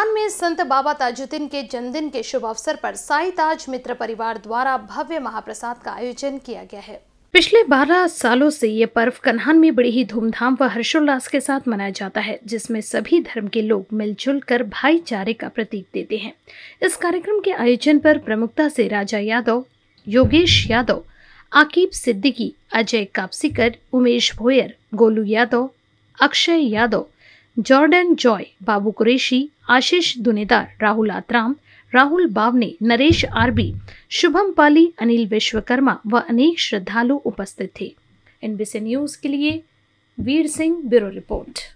बलियान में संत बाबा ताजुद्दीन के जन्मदिन के शुभ अवसर पर साई ताज मित्र परिवार द्वारा भव्य महाप्रसाद का आयोजन किया गया है पिछले 12 सालों से ये पर्व कन्हान में बड़ी ही धूमधाम व हर्षोल्लास के साथ मनाया जाता है जिसमें सभी धर्म के लोग मिलजुल कर भाईचारे का प्रतीक देते हैं इस कार्यक्रम के आयोजन पर प्रमुखता से राजा यादव योगेश यादव आकीब सिद्दीकी अजय कापसीकर उमेश भोयर गोलू यादव अक्षय यादव जॉर्डन जॉय बाबू कुरेशी आशीष दुनेदार राहुल आत्राम राहुल बावने नरेश आरबी शुभम पाली अनिल विश्वकर्मा व अनेक श्रद्धालु उपस्थित थे एनबीसी न्यूज के लिए वीर सिंह ब्यूरो रिपोर्ट